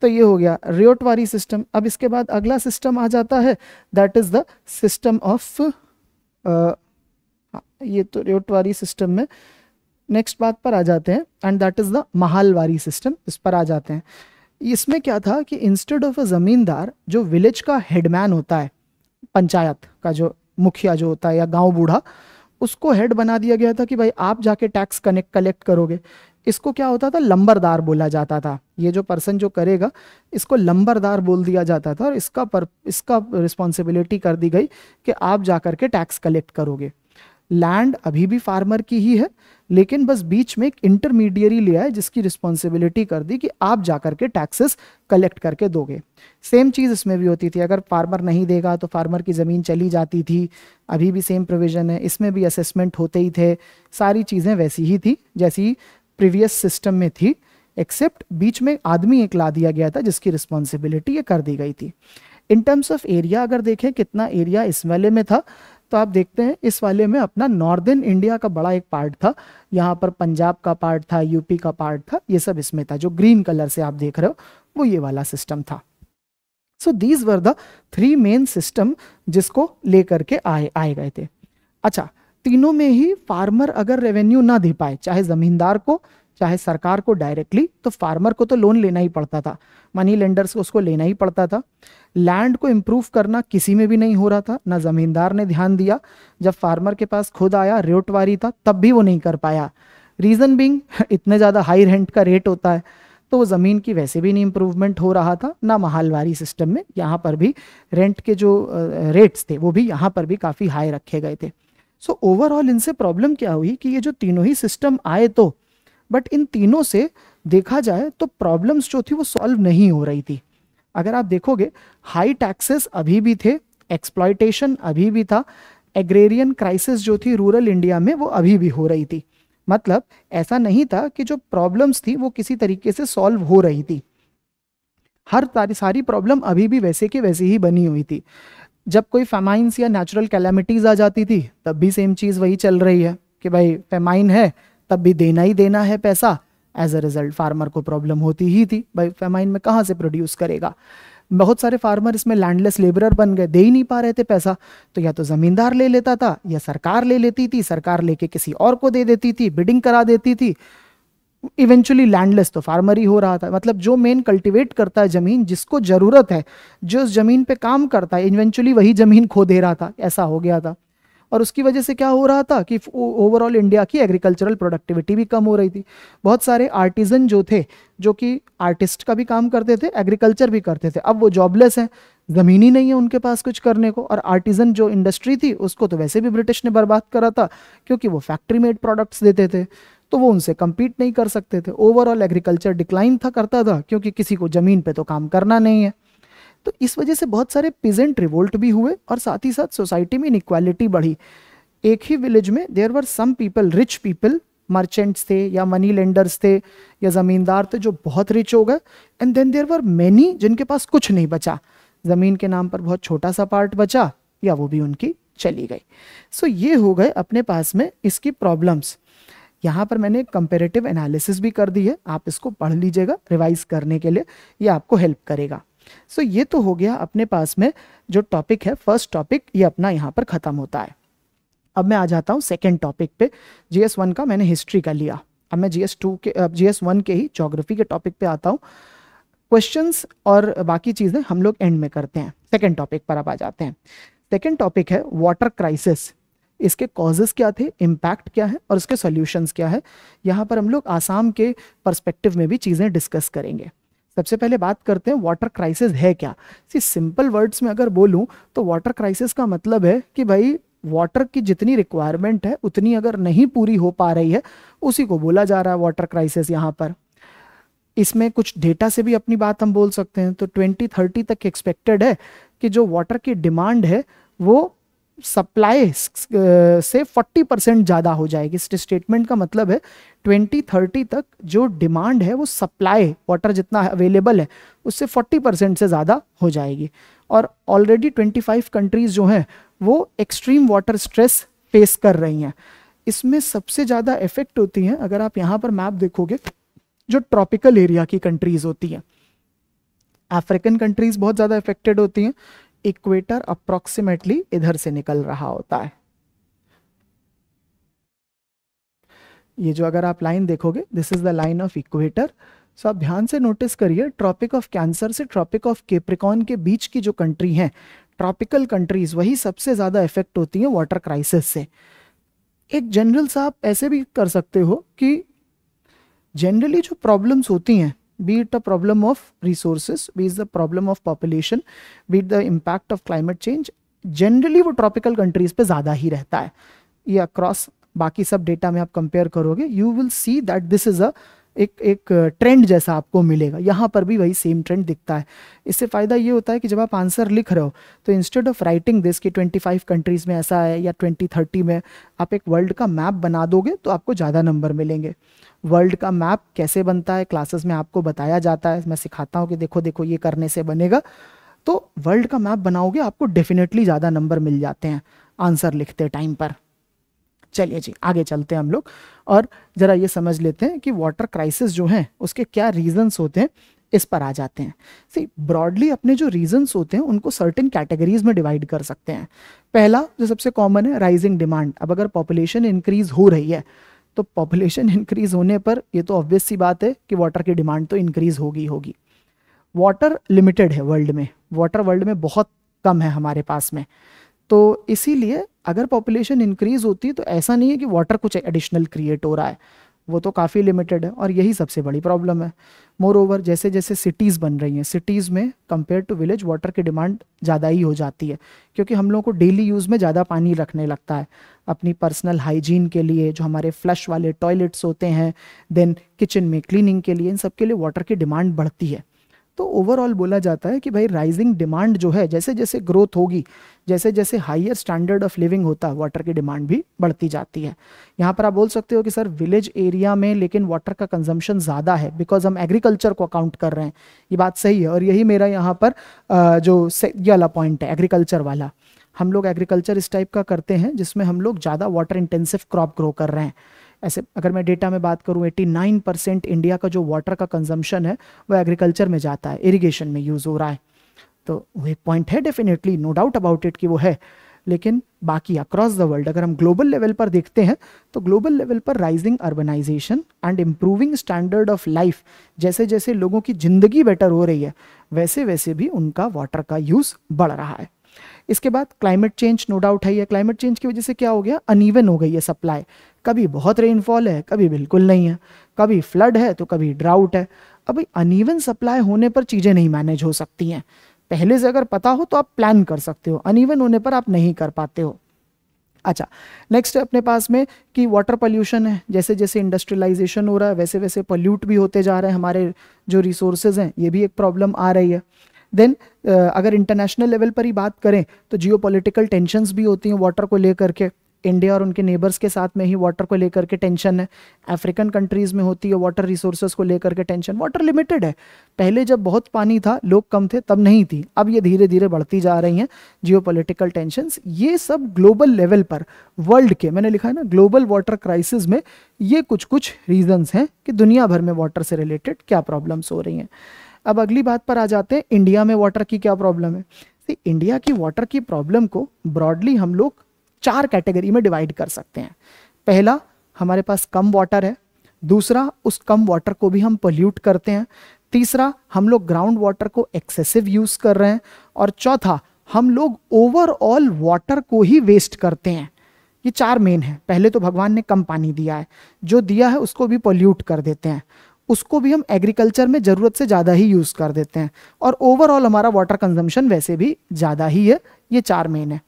तो ये हो गया रियोटवारी सिस्टम अब इसके बाद अगला सिस्टम आ जाता है that is the system of ये तो रियोटवारी सिस्टम में नेक्स्ट बात पर आ जाते हैं and that is the Mahalwari system इस पर आ जाते हैं इसमें क्या था कि इंस्टेड ऑफ अ ज़मींदार जो विलेज का हेडमैन होता है पंचायत का जो मुखिया जो होता है या गांव बूढ़ा उसको हेड बना दिया गया था कि भाई आप जाके टैक्स कनेक्ट कलेक्ट करोगे इसको क्या होता था लंबरदार बोला जाता था ये जो पर्सन जो करेगा इसको लंबरदार बोल दिया जाता था और इसका पर इसका रिस्पॉन्सिबिलिटी कर दी गई कि आप जा के टैक्स कलेक्ट करोगे लैंड अभी भी फार्मर की ही है लेकिन बस बीच में एक इंटरमीडियरी लिया है जिसकी रिस्पॉन्सिबिलिटी कर दी कि आप जा के टैक्सेस कलेक्ट करके दोगे सेम चीज़ इसमें भी होती थी अगर फार्मर नहीं देगा तो फार्मर की ज़मीन चली जाती थी अभी भी सेम प्रोविज़न है इसमें भी असेसमेंट होते ही थे सारी चीज़ें वैसी ही थी जैसी प्रीवियस सिस्टम में थी एक्सेप्ट बीच में आदमी एक ला दिया गया था जिसकी रिस्पॉन्सिबिलिटी ये कर दी गई थी इन टर्म्स ऑफ एरिया अगर देखें कितना एरिया इस वाले में था तो आप देखते हैं इस वाले में अपना नॉर्दर्न इंडिया का बड़ा एक पार्ट था यहाँ पर पंजाब का पार्ट था यूपी का पार्ट था ये सब इसमें था जो ग्रीन कलर से आप देख रहे हो वो ये वाला सिस्टम था so these were the three main system जिसको लेकर के आए आए गए थे अच्छा तीनों में ही फार्मर अगर रेवेन्यू ना दे पाए चाहे जमींदार को चाहे सरकार को डायरेक्टली तो फार्मर को तो लोन लेना ही पड़ता था मनी लेंडर्स को उसको लेना ही पड़ता था लैंड को इम्प्रूव करना किसी में भी नहीं हो रहा था ना ज़मींदार ने ध्यान दिया जब फार्मर के पास खुद आया रेटवारी था तब भी वो नहीं कर पाया रीज़न बिंग इतने ज़्यादा हाई रेंट का रेट होता है तो वो ज़मीन की वैसे भी नहीं इम्प्रूवमेंट हो रहा था ना महालवारी सिस्टम में यहाँ पर भी रेंट के जो रेट्स थे वो भी यहाँ पर भी काफ़ी हाई रखे गए थे सो ओवरऑल इनसे प्रॉब्लम क्या हुई कि ये जो तीनों ही सिस्टम आए तो बट इन तीनों से देखा जाए तो प्रॉब्लम्स जो थी वो सॉल्व नहीं हो रही थी अगर आप देखोगे हाई टैक्सेस अभी भी थे एक्सप्लाइटेशन अभी भी था एग्रेरियन क्राइसिस जो थी रूरल इंडिया में वो अभी भी हो रही थी मतलब ऐसा नहीं था कि जो प्रॉब्लम्स थी वो किसी तरीके से सॉल्व हो रही थी हर सारी प्रॉब्लम अभी भी वैसे के वैसे ही बनी हुई थी जब कोई फेमाइंस या नेचुरल कैलामिटीज़ आ जाती थी तब भी सेम चीज़ वही चल रही है कि भाई फेमाइन है तब भी देना ही देना है पैसा एज अ रिजल्ट फार्मर को प्रॉब्लम होती ही थी भाई फेमाइन में कहाँ से प्रोड्यूस करेगा बहुत सारे फार्मर इसमें लैंडलेस लेबरर बन गए दे ही नहीं पा रहे थे पैसा तो या तो ज़मींदार ले लेता था या सरकार ले लेती थी सरकार लेके किसी और को दे देती थी बिडिंग करा देती थी इवेंचुअली लैंडलेस तो फार्मर ही हो रहा था मतलब जो मेन कल्टिवेट करता है ज़मीन जिसको ज़रूरत है जो उस ज़मीन पे काम करता है इवेंचुअली वही ज़मीन खो दे रहा था ऐसा हो गया था और उसकी वजह से क्या हो रहा था कि ओवरऑल इंडिया की एग्रीकल्चरल प्रोडक्टिविटी भी कम हो रही थी बहुत सारे आर्टिजन जो थे जो कि आर्टिस्ट का भी काम करते थे एग्रीकल्चर भी करते थे अब वो जॉबलेस हैं ज़मीन ही नहीं है उनके पास कुछ करने को और आर्टिज़न जो इंडस्ट्री थी उसको तो वैसे भी ब्रिटिश ने बर्बाद करा था क्योंकि वो फैक्ट्री मेड प्रोडक्ट्स देते थे तो वो उनसे कम्पीट नहीं कर सकते थे ओवरऑल एग्रीकल्चर डिक्लाइन था करता था क्योंकि किसी को ज़मीन पर तो काम करना नहीं है तो इस वजह से बहुत सारे पिजेंट रिवोल्ट भी हुए और साथ ही साथ सोसाइटी में इनक्वालिटी बढ़ी एक ही विलेज में there were some people rich people merchants थे या मनी लेंडर्स थे या ज़मींदार थे जो बहुत रिच हो गए and then there were many जिनके पास कुछ नहीं बचा ज़मीन के नाम पर बहुत छोटा सा पार्ट बचा या वो भी उनकी चली गई सो so, ये हो गए अपने पास में इसकी प्रॉब्लम्स यहाँ पर मैंने कंपेरेटिव एनालिसिस भी कर दी है आप इसको पढ़ लीजिएगा रिवाइज करने के लिए ये आपको हेल्प करेगा सो so, ये तो हो गया अपने पास में जो टॉपिक है फर्स्ट टॉपिक ये अपना यहाँ पर ख़त्म होता है अब मैं आ जाता हूँ सेकेंड टॉपिक पे जी एस वन का मैंने हिस्ट्री का लिया अब मैं जी एस टू के जी एस वन के ही जोग्राफी के टॉपिक पे आता हूँ क्वेश्चन और बाकी चीज़ें हम लोग एंड में करते हैं सेकेंड टॉपिक पर अब आ जाते हैं सेकेंड टॉपिक है वाटर क्राइसिस इसके कॉजेस क्या थे इम्पैक्ट क्या है और इसके सॉल्यूशंस क्या है यहाँ पर हम लोग आसाम के परस्पेक्टिव में भी चीज़ें डिस्कस करेंगे सबसे पहले बात करते हैं वाटर क्राइसिस है क्या सी सिंपल वर्ड्स में अगर बोलूँ तो वाटर क्राइसिस का मतलब है कि भाई वाटर की जितनी रिक्वायरमेंट है उतनी अगर नहीं पूरी हो पा रही है उसी को बोला जा रहा है वाटर क्राइसिस यहाँ पर इसमें कुछ डेटा से भी अपनी बात हम बोल सकते हैं तो 2030 तक एक्सपेक्टेड है कि जो वाटर की डिमांड है वो सप्लाई uh, से 40 परसेंट ज़्यादा हो जाएगी इस स्टेटमेंट का मतलब है 2030 तक जो डिमांड है वो सप्लाई वाटर जितना अवेलेबल है उससे 40 परसेंट से ज़्यादा हो जाएगी और ऑलरेडी 25 कंट्रीज़ जो हैं वो एक्सट्रीम वाटर स्ट्रेस फेस कर रही हैं इसमें सबसे ज़्यादा इफेक्ट होती हैं अगर आप यहाँ पर मैप देखोगे जो ट्रॉपिकल एरिया की कंट्रीज़ होती हैं अफ्रीकन कंट्रीज़ बहुत ज़्यादा इफेक्टेड होती हैं इक्वेटर अप्रोक्सीमेटली इधर से निकल रहा होता है ये जो अगर आप लाइन देखोगे this is the line of equator so आप ध्यान से नोटिस करिए ट्रॉपिक ऑफ कैंसर से ट्रॉपिक ऑफ केप्रिकॉन के बीच की जो कंट्री हैं ट्रॉपिकल कंट्रीज वही सबसे ज़्यादा इफेक्ट होती हैं वाटर क्राइसिस से एक जनरल आप ऐसे भी कर सकते हो कि जनरली जो प्रॉब्लम्स होती हैं be it a problem of resources be it the problem of population be it the impact of climate change generally wo tropical countries pe zyada hi rehta hai ye across baki sab data mein aap compare karoge you will see that this is a एक एक trend जैसा आपको मिलेगा यहाँ पर भी वही same trend दिखता है इससे फ़ायदा ये होता है कि जब आप आंसर लिख रहे हो तो इंस्टेड ऑफ राइटिंग दिस कि 25 कंट्रीज़ में ऐसा है या 2030 में आप एक वर्ल्ड का मैप बना दोगे तो आपको ज़्यादा नंबर मिलेंगे वर्ल्ड का मैप कैसे बनता है क्लासेस में आपको बताया जाता है मैं सिखाता हूँ कि देखो देखो ये करने से बनेगा तो वर्ल्ड का मैप बनाओगे आपको डेफिनेटली ज़्यादा नंबर मिल जाते हैं आंसर लिखते टाइम पर चलिए जी आगे चलते हैं हम लोग और ज़रा ये समझ लेते हैं कि वाटर क्राइसिस जो हैं उसके क्या रीजंस होते हैं इस पर आ जाते हैं सी ब्रॉडली अपने जो रीजंस होते हैं उनको सर्टेन कैटेगरीज में डिवाइड कर सकते हैं पहला जो सबसे कॉमन है राइजिंग डिमांड अब अगर पॉपुलेशन इंक्रीज हो रही है तो पॉपुलेशन इंक्रीज होने पर ये तो ऑब्वियस सी बात है कि वाटर की डिमांड तो इंक्रीज होगी होगी वाटर लिमिटेड है वर्ल्ड में वाटर वर्ल्ड में बहुत कम है हमारे पास में तो इसीलिए अगर पॉपुलेशन इंक्रीज होती तो ऐसा नहीं है कि वाटर कुछ एडिशनल क्रिएट हो रहा है वो तो काफ़ी लिमिटेड है और यही सबसे बड़ी प्रॉब्लम है मोर ओवर जैसे जैसे सिटीज़ बन रही हैं सिटीज़ में कंपेयर टू विलेज वाटर की डिमांड ज़्यादा ही हो जाती है क्योंकि हम लोगों को डेली यूज़ में ज़्यादा पानी रखने लगता है अपनी पर्सनल हाइजीन के लिए जो हमारे फ्लश वाले टॉयलेट्स होते हैं देन किचन में क्लीनिंग के लिए इन सब के लिए वाटर की डिमांड बढ़ती है तो ओवरऑल बोला जाता है कि भाई राइजिंग डिमांड जो है जैसे जैसे ग्रोथ होगी जैसे जैसे हाइयर स्टैंडर्ड ऑफ लिविंग होता है वाटर की डिमांड भी बढ़ती जाती है यहाँ पर आप बोल सकते हो कि सर विलेज एरिया में लेकिन वाटर का कंजम्पशन ज़्यादा है बिकॉज हम एग्रीकल्चर को अकाउंट कर रहे हैं ये बात सही है और यही मेरा यहाँ पर जो ये वाला पॉइंट है एग्रीकल्चर वाला हम लोग एग्रीकल्चर इस टाइप का करते हैं जिसमें हम लोग ज़्यादा वाटर इंटेंसिव क्रॉप ग्रो कर रहे हैं ऐसे अगर मैं डेटा में बात करूँ 89 परसेंट इंडिया का जो वाटर का कंजम्पशन है वह एग्रीकल्चर में जाता है इरिगेशन में यूज़ हो रहा है तो वो एक पॉइंट है definitely no doubt about it कि वो है लेकिन बाकी अक्रॉस द वर्ल्ड अगर हम ग्लोबल लेवल पर देखते हैं तो ग्लोबल लेवल पर rising urbanization and improving standard of life जैसे जैसे लोगों की ज़िंदगी बेटर हो रही है वैसे वैसे भी उनका वाटर का यूज़ बढ़ रहा है इसके बाद क्लाइमेट चेंज नो डाउट है क्लाइमेट चेंज की वजह से क्या हो गया अनइवन हो गई है सप्लाई कभी बहुत रेनफॉल है कभी बिल्कुल नहीं है कभी फ्लड है तो कभी ड्राउट है अब अनइवन सप्लाई होने पर चीज़ें नहीं मैनेज हो सकती हैं पहले से अगर पता हो तो आप प्लान कर सकते हो अनइवन होने पर आप नहीं कर पाते हो अच्छा नेक्स्ट अपने पास में कि वाटर पॉल्यूशन है जैसे जैसे इंडस्ट्रियलाइजेशन हो रहा है वैसे वैसे पॉल्यूट भी होते जा रहे हैं हमारे जो रिसोर्सेज हैं ये भी एक प्रॉब्लम आ रही है देन uh, अगर इंटरनेशनल लेवल पर ही बात करें तो जियो पोलिटिकल टेंशनस भी होती हैं वाटर को लेकर के इंडिया और उनके नेबर्स के साथ में ही वाटर को लेकर के टेंशन है अफ्रीकन कंट्रीज़ में होती है वाटर रिसोर्सेज को लेकर के टेंशन वाटर लिमिटेड है पहले जब बहुत पानी था लोग कम थे तब नहीं थी अब ये धीरे धीरे बढ़ती जा रही हैं जियो पोलिटिकल ये सब ग्लोबल लेवल पर वर्ल्ड के मैंने लिखा है ना ग्लोबल वाटर क्राइसिस में ये कुछ कुछ रीजन्स हैं कि दुनिया भर में वाटर से रिलेटेड क्या प्रॉब्लम्स हो रही हैं अब अगली बात पर आ जाते हैं इंडिया में वाटर की क्या प्रॉब्लम है तो इंडिया की वाटर की प्रॉब्लम को ब्रॉडली हम लोग चार कैटेगरी में डिवाइड कर सकते हैं पहला हमारे पास कम वाटर है दूसरा उस कम वाटर को भी हम पोल्यूट करते हैं तीसरा हम लोग ग्राउंड वाटर को एक्सेसिव यूज़ कर रहे हैं और चौथा हम लोग ओवरऑल वाटर को ही वेस्ट करते हैं ये चार मेन है पहले तो भगवान ने कम पानी दिया है जो दिया है उसको भी पोल्यूट कर देते हैं उसको भी हम एग्रीकल्चर में ज़रूरत से ज़्यादा ही यूज़ कर देते हैं और ओवरऑल हमारा वाटर कंजम्पशन वैसे भी ज़्यादा ही है ये चार मेन है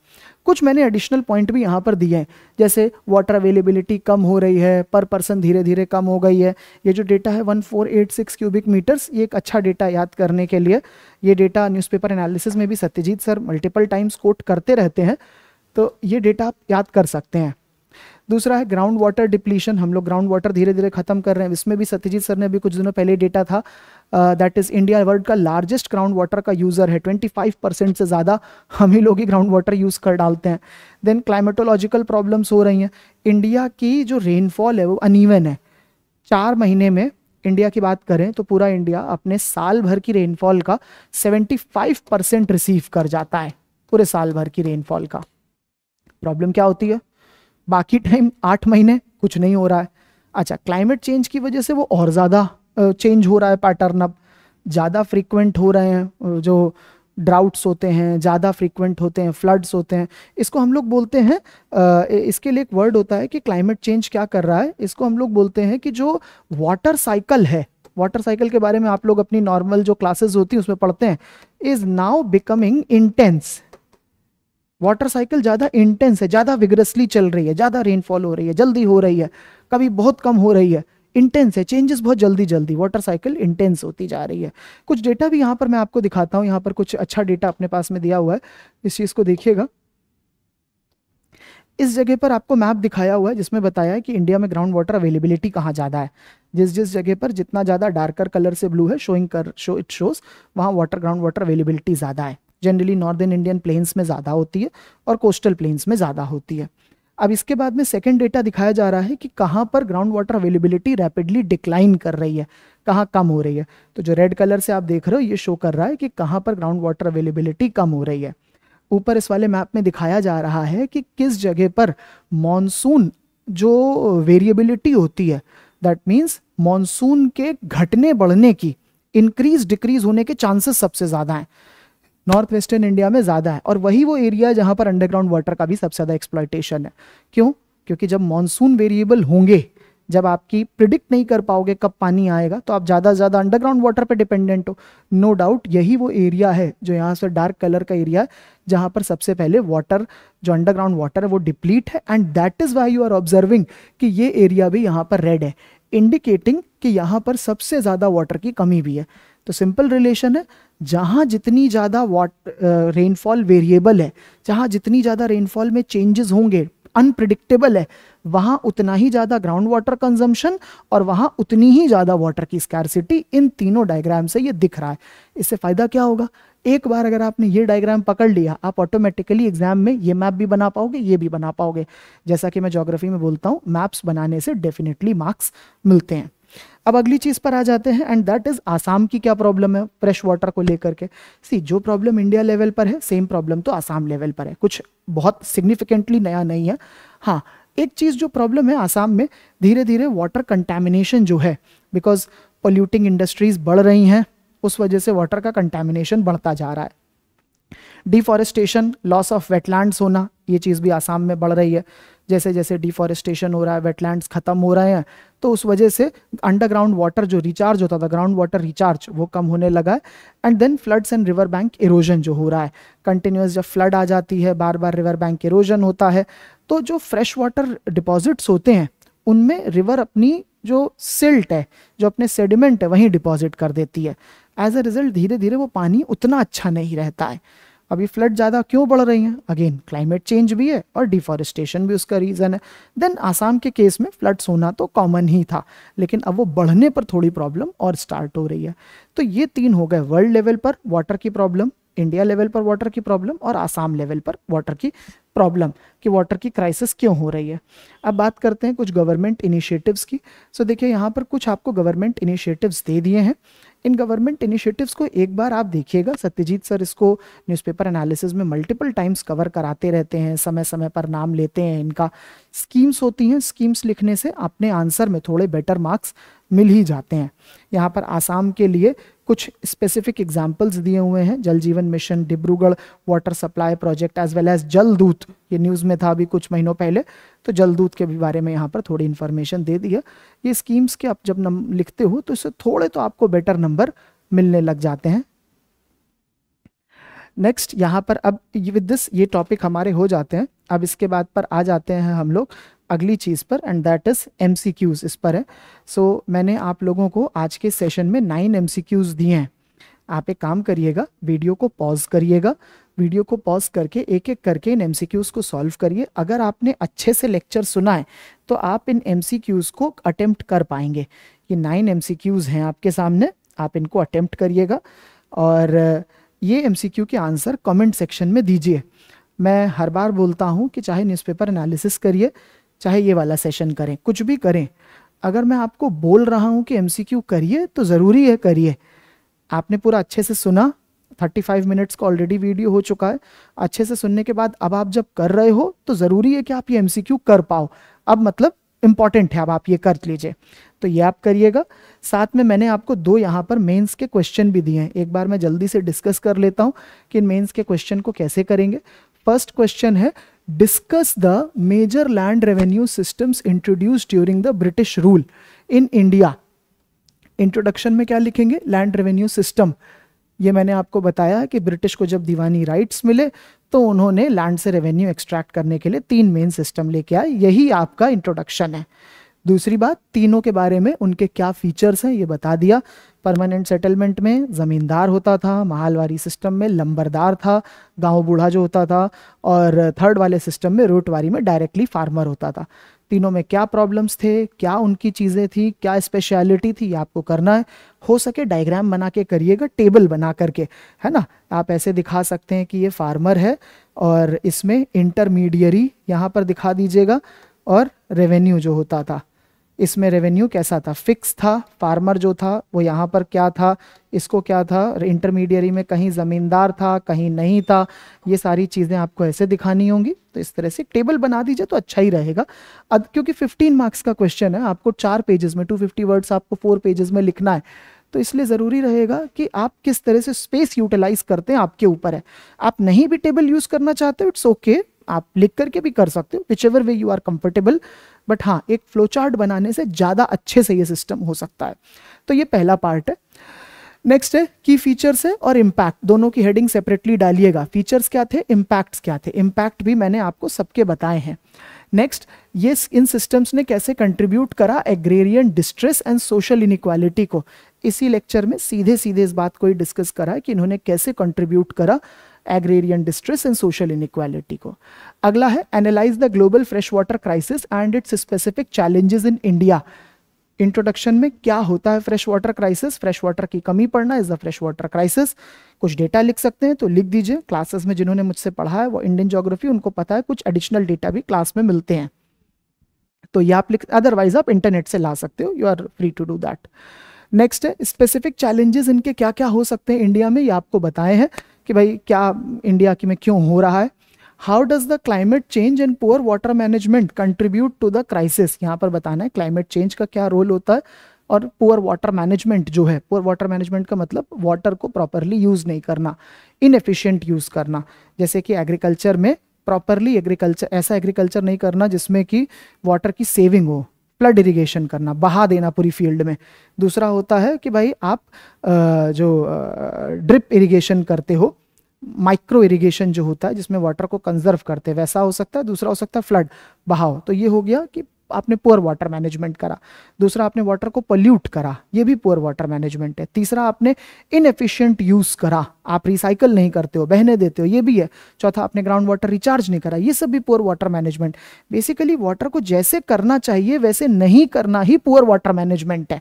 कुछ मैंने एडिशनल पॉइंट भी यहाँ पर दिए हैं जैसे वाटर अवेलेबिलिटी कम हो रही है पर पर्सन धीरे धीरे कम हो गई है ये जो डेटा है 1486 क्यूबिक मीटर्स ये एक अच्छा डेटा याद करने के लिए ये डेटा न्यूज़पेपर एनालिसिस में भी Satyajit sir multiple times quote करते रहते हैं तो ये डेटा आप याद कर सकते हैं दूसरा है ग्राउंड वाटर डिप्लीशन हम लोग ग्राउंड वाटर धीरे धीरे खत्म कर रहे हैं इसमें भी सत्यजीत सर ने भी कुछ दिनों पहले डेटा था दैट इज इंडिया वर्ल्ड का लार्जेस्ट ग्राउंड वाटर का यूज़र है 25 परसेंट से ज़्यादा हम ही लोग ही ग्राउंड वाटर यूज़ कर डालते हैं देन क्लाइमेटोलॉजिकल प्रॉब्लम्स हो रही हैं इंडिया की जो रेनफॉल है वो अनइवन है चार महीने में इंडिया की बात करें तो पूरा इंडिया अपने साल भर की रेनफॉल का 75 परसेंट रिसीव कर जाता है पूरे साल भर की रेनफॉल का प्रॉब्लम क्या होती है बाकी टाइम आठ महीने कुछ नहीं हो रहा है अच्छा क्लाइमेट चेंज की वजह से वो और ज़्यादा चेंज हो रहा है पैटर्न अब ज़्यादा फ्रीक्वेंट हो रहे हैं जो ड्राउट्स होते हैं ज़्यादा फ्रीक्वेंट होते हैं फ्लड्स होते हैं इसको हम लोग बोलते हैं इसके लिए एक वर्ड होता है कि क्लाइमेट चेंज क्या कर रहा है इसको हम लोग बोलते हैं कि जो वाटर साइकिल है वाटर साइकिल के बारे में आप लोग अपनी नॉर्मल जो क्लासेस होती है उसमें पढ़ते हैं is now becoming intense water cycle ज़्यादा इंटेंस है ज़्यादा विग्रसली चल रही है ज़्यादा रेनफॉल हो रही है जल्दी हो रही है कभी बहुत कम हो रही है इंटेंस है चेंजेस बहुत जल्दी जल्दी वाटर साइकिल इंटेंस होती जा रही है कुछ डेटा भी यहाँ पर मैं आपको दिखाता हूँ यहाँ पर कुछ अच्छा डेटा अपने पास में दिया हुआ है इस चीज़ को देखिएगा इस जगह पर आपको मैप दिखाया हुआ है जिसमें बताया है कि इंडिया में ग्राउंड वाटर अवेलेबिलिटी कहाँ ज़्यादा है जिस जिस जगह पर जितना ज़्यादा डार्कर कलर से ब्लू है शोइंग कर शो इट शोज वहाँ वाटर ग्राउंड वाटर अवेलेबिलिटी ज़्यादा है जनरली नॉर्दर्न इंडियन प्लेन्स में ज़्यादा होती है और कोस्टल प्लेन्स में ज़्यादा होती है अब इसके बाद में सेकेंड डेटा दिखाया जा रहा है कि कहाँ पर ground water availability rapidly decline कर रही है कहाँ कम हो रही है तो जो रेड कलर से आप देख रहे हो ये शो कर रहा है कि कहाँ पर ग्राउंड वाटर अवेलेबिलिटी कम हो रही है ऊपर इस वाले मैप में दिखाया जा रहा है कि किस जगह पर मॉनसून जो वेरिएबिलिटी होती है दैट मीन्स मॉनसून के घटने बढ़ने की इंक्रीज डिक्रीज होने के चांसेस सबसे ज़्यादा हैं नॉर्थ वेस्टर्न इंडिया में ज़्यादा है और वही वो एरिया है जहाँ पर अंडरग्राउंड वाटर का भी सबसे ज़्यादा एक्सप्लाइटेशन है क्यों क्योंकि जब मानसून वेरिएबल होंगे जब आपकी प्रिडिक्ट नहीं कर पाओगे कब पानी आएगा तो आप ज़्यादा से ज़्यादा अंडरग्राउंड वाटर पर डिपेंडेंट हो नो no डाउट यही वो एरिया है जो यहाँ से डार्क कलर का एरिया है जहाँ पर सबसे पहले वाटर जो अंडरग्राउंड वाटर है वो डिप्लीट है and that is why you are observing कि ये एरिया भी यहाँ पर रेड है इंडिकेटिंग कि यहाँ पर सबसे ज़्यादा वाटर की कमी भी है तो सिंपल रिलेशन है जहाँ जितनी ज़्यादा वाट रेनफॉल वेरिएबल है जहाँ जितनी ज़्यादा रेनफॉल में चेंजेस होंगे अनप्रिडिक्टेबल है वहाँ उतना ही ज़्यादा ग्राउंड वाटर कंजम्पशन और वहाँ उतनी ही ज़्यादा वाटर की स्कैरसिटी इन तीनों डायग्राम से ये दिख रहा है इससे फ़ायदा क्या होगा एक बार अगर आपने ये डायग्राम पकड़ लिया आप ऑटोमेटिकली एग्जाम में ये मैप भी बना पाओगे ये भी बना पाओगे जैसा कि मैं जोग्राफी में बोलता हूँ मैप्स बनाने से डेफिनेटली मार्क्स मिलते हैं अब अगली चीज़ पर आ जाते हैं एंड दैट इज़ आसाम की क्या प्रॉब्लम है फ्रेश वाटर को लेकर के सी जो प्रॉब्लम इंडिया लेवल पर है सेम प्रॉब्लम तो आसाम लेवल पर है कुछ बहुत सिग्निफिकेंटली नया नहीं है हाँ एक चीज़ जो प्रॉब्लम है आसाम में धीरे धीरे वाटर कंटेमिनेशन जो है बिकॉज पोल्यूटिंग इंडस्ट्रीज़ बढ़ रही हैं उस वजह से वाटर का कंटेमिनेशन बढ़ता जा रहा है डिफॉरेस्टेशन लॉस ऑफ वेटलैंड होना ये चीज़ भी आसाम में बढ़ रही है जैसे जैसे डिफॉरेस्टेशन हो रहा है वेटलैंड्स ख़त्म हो रहे हैं तो उस वजह से अंडरग्राउंड वाटर जो रिचार्ज होता था ग्राउंड वाटर रिचार्ज वो कम होने लगा है and then floods and river bank erosion जो हो रहा है कंटिन्यूस जब फ्लड आ जाती है बार बार रिवर बैंक इरोजन होता है तो जो फ्रेश वाटर डिपॉजिट्स होते हैं उनमें रिवर अपनी जो सिल्ट है जो अपने सेडिमेंट है वहीं डिपॉजिट कर देती है एज अ रिजल्ट धीरे धीरे वो पानी उतना अच्छा नहीं रहता है अब ये फ्लड ज़्यादा क्यों बढ़ रही हैं अगेन क्लाइमेट चेंज भी है और डिफॉरेस्टेशन भी उसका रीज़न है देन आसाम के केस में फ्लड्स होना तो कॉमन ही था लेकिन अब वो बढ़ने पर थोड़ी प्रॉब्लम और स्टार्ट हो रही है तो ये तीन हो गए वर्ल्ड लेवल पर वाटर की प्रॉब्लम इंडिया लेवल पर वाटर की प्रॉब्लम और आसाम लेवल पर वाटर की प्रॉब्लम कि वाटर की क्राइसिस क्यों हो रही है अब बात करते हैं कुछ गवर्नमेंट इनिशिएटिव्स की सो so, देखिए यहाँ पर कुछ आपको गवर्नमेंट इनिशिएटिव्स दे दिए हैं इन गवर्नमेंट इनिशिएटिव्स को एक बार आप देखिएगा सत्यजीत सर इसको न्यूज़पेपर एनालिसिस में मल्टीपल टाइम्स कवर कराते रहते हैं समय समय पर नाम लेते हैं इनका स्कीम्स होती हैं स्कीम्स लिखने से अपने आंसर में थोड़े बेटर मार्क्स मिल ही जाते हैं यहाँ पर आसाम के लिए कुछ स्पेसिफिक एग्जाम्पल्स दिए हुए हैं Jal Jeevan mission Dibrugarh water supply project as well as Jal Doot ये न्यूज़ में था अभी कुछ महीनों पहले तो जल दूत के भी बारे में यहाँ पर थोड़ी इन्फॉर्मेशन दे दी है ये स्कीम्स के आप जब नम लिखते हो तो इससे थोड़े तो आपको बेटर नंबर मिलने लग जाते हैं नेक्स्ट यहाँ पर अब विद दिस ये टॉपिक हमारे हो जाते हैं अब इसके बाद पर आ जाते हैं हम लोग अगली चीज़ पर एंड दैट इज़ एम इस पर है सो so, मैंने आप लोगों को आज के सेशन में नाइन एम दिए हैं आप एक काम करिएगा वीडियो को पॉज करिएगा वीडियो को पॉज करके एक एक करके इन एम को सॉल्व करिए अगर आपने अच्छे से लेक्चर सुना है तो आप इन एम को अटेम्प्ट कर पाएंगे ये नाइन एम हैं आपके सामने आप इनको अटेम्प्ट करिएगा और ये एम के आंसर कमेंट सेक्शन में दीजिए मैं हर बार बोलता हूँ कि चाहे न्यूज़पेपर एनालिसिस करिए चाहे ये वाला सेशन करें कुछ भी करें अगर मैं आपको बोल रहा हूँ कि एमसीक्यू करिए तो ज़रूरी है करिए आपने पूरा अच्छे से सुना 35 मिनट्स का ऑलरेडी वीडियो हो चुका है अच्छे से सुनने के बाद अब आप जब कर रहे हो तो ज़रूरी है कि आप ये एमसीक्यू कर पाओ अब मतलब इंपॉर्टेंट है अब आप ये कर लीजिए तो ये आप करिएगा साथ में मैंने आपको दो यहाँ पर मेंस के क्वेश्चन भी दिए हैं एक बार मैं जल्दी से डिस्कस कर लेता हूँ कि मेन्स मेंस के क्वेश्चन को कैसे करेंगे फर्स्ट क्वेश्चन है discuss the major land revenue systems introduced during the British rule in India. Introduction में क्या लिखेंगे लैंड रेवेन्यू सिस्टम ये मैंने आपको बताया कि ब्रिटिश को जब दीवानी राइट्स मिले तो उन्होंने लैंड से रेवेन्यू एक्सट्रैक्ट करने के लिए तीन मेन सिस्टम लेके आए यही आपका इंट्रोडक्शन है दूसरी बात तीनों के बारे में उनके क्या फीचर्स हैं ये बता दिया परमानेंट सेटलमेंट में ज़मींदार होता था महालवारी सिस्टम में लंबरदार था गांव बूढ़ा जो होता था और थर्ड वाले सिस्टम में रोटवारी में डायरेक्टली फार्मर होता था तीनों में क्या प्रॉब्लम्स थे क्या उनकी चीज़ें थी क्या स्पेशलिटी थी ये आपको करना है हो सके डायग्राम बना के करिएगा टेबल बना करके है ना आप ऐसे दिखा सकते हैं कि ये फार्मर है और इसमें इंटरमीडियरी यहाँ पर दिखा दीजिएगा और रेवेन्यू जो होता था इसमें रेवेन्यू कैसा था फिक्स था फार्मर जो था वो यहाँ पर क्या था इसको क्या था इंटरमीडियरी में कहीं ज़मींदार था कहीं नहीं था ये सारी चीज़ें आपको ऐसे दिखानी होंगी तो इस तरह से टेबल बना दीजिए तो अच्छा ही रहेगा अब क्योंकि 15 मार्क्स का क्वेश्चन है आपको चार पेजेस में 250 वर्ड्स आपको फोर पेजेस में लिखना है तो इसलिए ज़रूरी रहेगा कि आप किस तरह से स्पेस यूटिलाइज करते हैं आपके ऊपर है आप नहीं भी टेबल यूज़ करना चाहते हो इट्स ओके आप लिख करके भी कर सकते हो whichever way you are comfortable but हाँ एक फ्लो चार्ट बनाने से ज़्यादा अच्छे से ये सिस्टम हो सकता है तो ये पहला पार्ट है नेक्स्ट है की फीचर्स है और इम्पैक्ट दोनों की हेडिंग सेपरेटली डालिएगा फीचर्स क्या थे इम्पैक्ट्स क्या थे इम्पैक्ट भी मैंने आपको सबके बताए हैं नेक्स्ट ये इन सिस्टम्स ने कैसे कंट्रीब्यूट करा agrarian distress and social inequality को इसी लेक्चर में सीधे सीधे इस बात को ही डिस्कस करा है कि इन्होंने कैसे कंट्रीब्यूट करा agrarian distress and social inequality को अगला है analyse the global fresh water crisis and its specific challenges in India introduction में क्या होता है fresh water crisis fresh water की कमी पड़ना is the fresh water crisis कुछ डेटा लिख सकते हैं तो लिख दीजिए क्लासेस में जिन्होंने मुझसे पढ़ा है वो इंडियन जोग्राफी उनको पता है कुछ एडिशनल डेटा भी क्लास में मिलते हैं तो ये आप लिख अदरवाइज आप इंटरनेट से ला सकते हो you are free to do that next है स्पेसिफिक चैलेंजेस इनके क्या क्या हो सकते हैं इंडिया में ये आपको बताए हैं कि भाई क्या इंडिया की में क्यों हो रहा है how does the climate change and poor water management contribute to the crisis यहाँ पर बताना है क्लाइमेट चेंज का क्या रोल होता है और पुअर वाटर मैनेजमेंट जो है पुअर वाटर मैनेजमेंट का मतलब वाटर को प्रॉपरली यूज़ नहीं करना इनएफिशिएंट यूज़ करना जैसे कि एग्रीकल्चर में प्रॉपरली एग्रीकल्चर ऐसा एग्रीकल्चर नहीं करना जिसमें कि वाटर की सेविंग हो फ्लड इरिगेशन करना बहा देना पूरी फील्ड में दूसरा होता है कि भाई आप जो ड्रिप इरिगेशन करते हो माइक्रो इरिगेशन जो होता है जिसमें वाटर को कंजर्व करते हैं वैसा हो सकता है दूसरा हो सकता है फ्लड बहाव तो ये हो गया कि आपने पुअर वाटर मैनेजमेंट करा दूसरा आपने वाटर को पल्यूट करा ये भी पुअर वाटर मैनेजमेंट है तीसरा आपने इनएफिशिएंट यूज करा आप रिसाइकल नहीं करते हो बहने देते हो ये भी है चौथा आपने ग्राउंड वाटर रिचार्ज नहीं करा ये सब भी poor water management basically water को जैसे करना चाहिए वैसे नहीं करना ही पुअर वाटर मैनेजमेंट है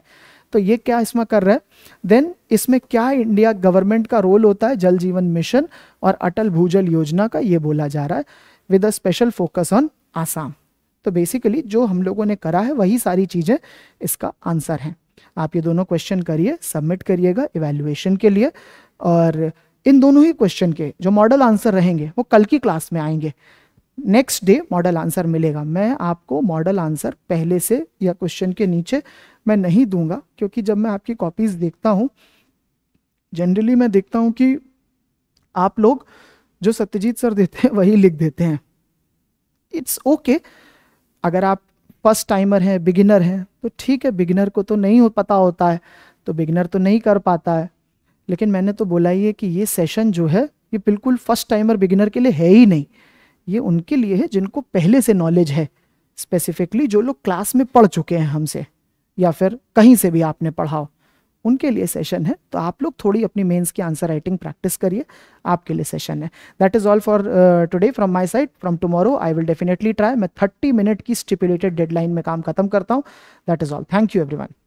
तो ये क्या इसमें कर रहा है देन इसमें क्या इंडिया गवर्नमेंट का रोल होता है जल जीवन मिशन और अटल भूजल योजना का ये बोला जा रहा है with a special focus on Assam तो बेसिकली जो हम लोगों ने करा है वही सारी चीज़ें इसका आंसर है आप ये दोनों क्वेश्चन करिए सबमिट करिएगा इवेल्युएशन के लिए और इन दोनों ही क्वेश्चन के जो मॉडल आंसर रहेंगे वो कल की क्लास में आएंगे नेक्स्ट डे मॉडल आंसर मिलेगा मैं आपको मॉडल आंसर पहले से या क्वेश्चन के नीचे मैं नहीं दूंगा क्योंकि जब मैं आपकी कॉपीज़ देखता हूं जनरली मैं देखता हूं कि आप लोग जो सत्यजीत सर देते हैं वही लिख देते हैं इट्स ओके okay, अगर आप फर्स्ट टाइमर हैं बिगिनर हैं तो ठीक है बिगिनर को तो नहीं हो पता होता है तो बिगिनर तो नहीं कर पाता है लेकिन मैंने तो बोला ही है कि ये सेशन जो है ये बिल्कुल फर्स्ट टाइमर बिगिनर के लिए है ही नहीं ये उनके लिए है जिनको पहले से नॉलेज है स्पेसिफिकली जो लोग क्लास में पढ़ चुके हैं हमसे या फिर कहीं से भी आपने पढ़ाओ उनके लिए सेशन है तो आप लोग थोड़ी अपनी मेंस की आंसर राइटिंग प्रैक्टिस करिए आपके लिए सेशन है that is all for today from my side from tomorrow I will definitely try मैं थर्टी मिनट की स्टिपुलेटेड डेडलाइन में काम खत्म करता हूँ that is all thank you everyone